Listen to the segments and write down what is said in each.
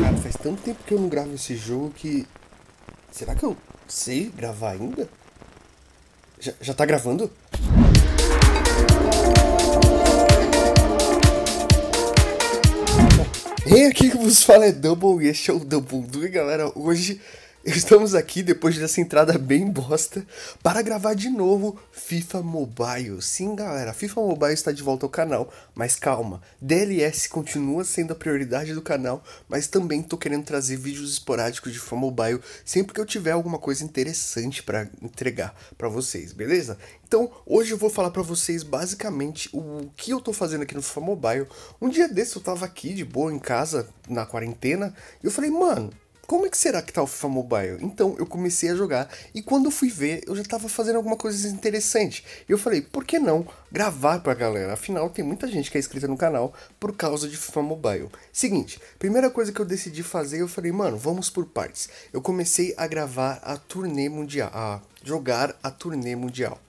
Cara, faz tanto tempo que eu não gravo esse jogo que. Será que eu sei gravar ainda? Já, já tá gravando? Ei, aqui que vos fala é Double e este é o Double Doom, galera. Hoje Estamos aqui depois dessa entrada bem bosta para gravar de novo FIFA Mobile. Sim, galera, FIFA Mobile está de volta ao canal, mas calma, DLS continua sendo a prioridade do canal, mas também tô querendo trazer vídeos esporádicos de FIFA Mobile sempre que eu tiver alguma coisa interessante para entregar para vocês, beleza? Então, hoje eu vou falar para vocês basicamente o que eu tô fazendo aqui no FIFA Mobile. Um dia desse eu tava aqui de boa em casa, na quarentena, e eu falei: "Mano, como é que será que tá o FIFA Mobile? Então eu comecei a jogar e quando fui ver, eu já tava fazendo alguma coisa interessante. E eu falei, por que não gravar pra galera? Afinal, tem muita gente que é inscrita no canal por causa de FIFA Mobile. Seguinte, primeira coisa que eu decidi fazer, eu falei, mano, vamos por partes. Eu comecei a gravar a turnê mundial, a jogar a turnê mundial.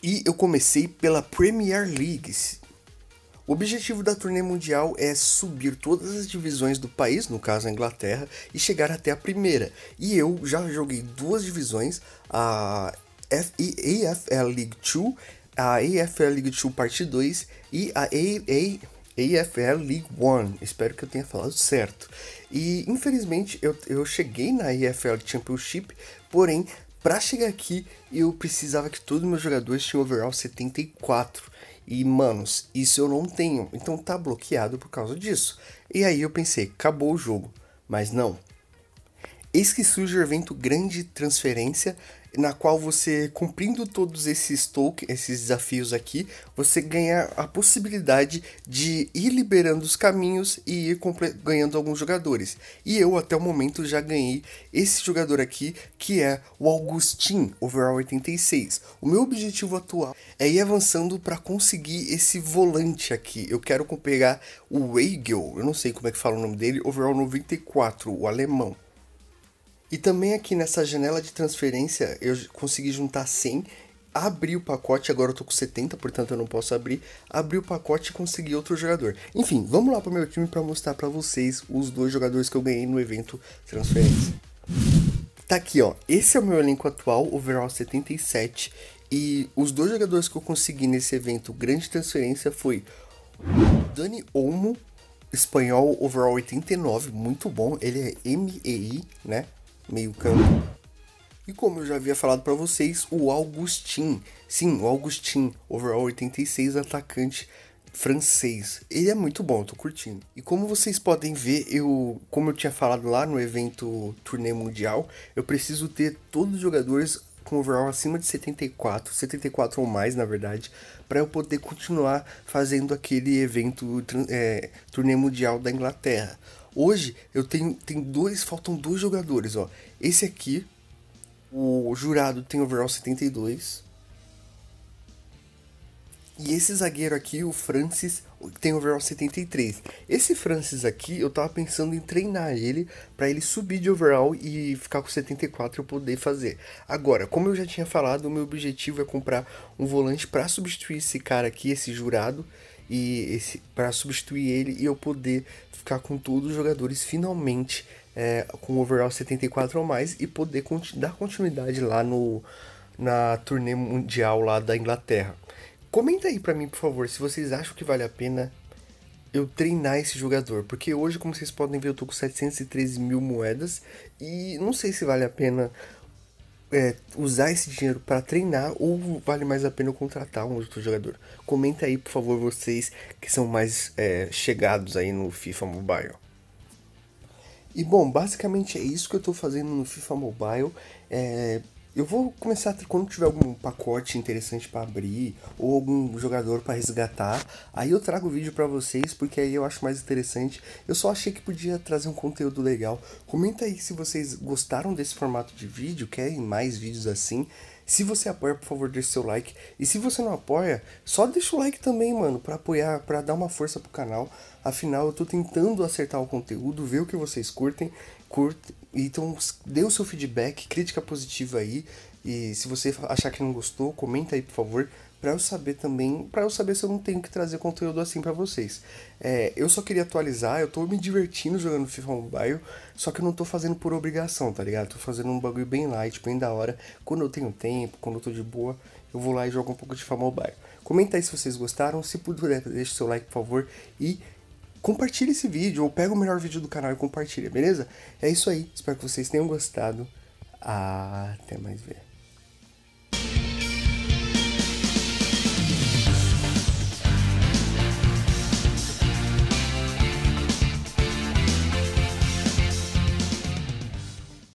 E eu comecei pela Premier League. O objetivo da turnê mundial é subir todas as divisões do país, no caso a Inglaterra, e chegar até a primeira. E eu já joguei duas divisões, a AFL League 2, a AFL League 2 Parte 2 e a AA AFL League One, espero que eu tenha falado certo. E infelizmente eu, eu cheguei na AFL Championship, porém para chegar aqui eu precisava que todos os meus jogadores tinham overall 74. E, manos, isso eu não tenho, então tá bloqueado por causa disso. E aí eu pensei, acabou o jogo. Mas não, Eis que surge o evento Grande Transferência, na qual você, cumprindo todos esses tokens, esses desafios aqui, você ganha a possibilidade de ir liberando os caminhos e ir ganhando alguns jogadores. E eu, até o momento, já ganhei esse jogador aqui, que é o Augustin, overall 86. O meu objetivo atual é ir avançando para conseguir esse volante aqui. Eu quero pegar o Weigel, eu não sei como é que fala o nome dele, overall 94, o alemão. E também aqui nessa janela de transferência eu consegui juntar 100, abri o pacote, agora eu tô com 70, portanto eu não posso abrir, abri o pacote e consegui outro jogador. Enfim, vamos lá para o meu time para mostrar para vocês os dois jogadores que eu ganhei no evento transferência. Tá aqui, ó. Esse é o meu elenco atual, overall 77, e os dois jogadores que eu consegui nesse evento grande transferência foi Dani Olmo, espanhol overall 89, muito bom, ele é MEI, né? meio-campo. E como eu já havia falado para vocês, o Augustin, sim, o Augustin, overall 86, atacante francês. Ele é muito bom, eu tô curtindo. E como vocês podem ver, eu, como eu tinha falado lá no evento turnê mundial, eu preciso ter todos os jogadores com overall acima de 74, 74 ou mais, na verdade, para eu poder continuar fazendo aquele evento é, turnê mundial da Inglaterra. Hoje eu tenho tem dois, faltam dois jogadores, ó. Esse aqui, o jurado tem overall 72 e esse zagueiro aqui, o Francis, tem overall 73. Esse Francis aqui, eu tava pensando em treinar ele para ele subir de overall e ficar com 74 eu poder fazer. Agora, como eu já tinha falado, o meu objetivo é comprar um volante para substituir esse cara aqui, esse jurado, e esse para substituir ele e eu poder ficar com todos os jogadores finalmente é, com overall 74 ou mais e poder dar continuidade lá no na turnê mundial lá da Inglaterra. Comenta aí para mim, por favor, se vocês acham que vale a pena eu treinar esse jogador. Porque hoje, como vocês podem ver, eu tô com 713 mil moedas. E não sei se vale a pena é, usar esse dinheiro para treinar ou vale mais a pena eu contratar um outro jogador. Comenta aí, por favor, vocês que são mais é, chegados aí no FIFA Mobile. E bom, basicamente é isso que eu estou fazendo no FIFA Mobile. É, eu vou começar, a, quando tiver algum pacote interessante para abrir, ou algum jogador para resgatar, aí eu trago o vídeo para vocês, porque aí eu acho mais interessante. Eu só achei que podia trazer um conteúdo legal. Comenta aí se vocês gostaram desse formato de vídeo, querem mais vídeos assim. Se você apoia, por favor, deixe seu like. E se você não apoia, só deixa o like também, mano, para apoiar, para dar uma força pro canal. Afinal, eu tô tentando acertar o conteúdo, ver o que vocês curtem curta, então dê o seu feedback, crítica positiva aí. E se você achar que não gostou, comenta aí, por favor, para eu saber também, para eu saber se eu não tenho que trazer conteúdo assim para vocês. É, eu só queria atualizar, eu tô me divertindo jogando FIFA Mobile, só que eu não tô fazendo por obrigação, tá ligado? Tô fazendo um bagulho bem light, bem da hora. Quando eu tenho tempo, quando eu tô de boa, eu vou lá e jogo um pouco de FIFA Mobile. Comenta aí se vocês gostaram, se puder, deixa o seu like, por favor, e compartilha esse vídeo ou pega o melhor vídeo do canal e compartilha, beleza? É isso aí. Espero que vocês tenham gostado. Até mais ver.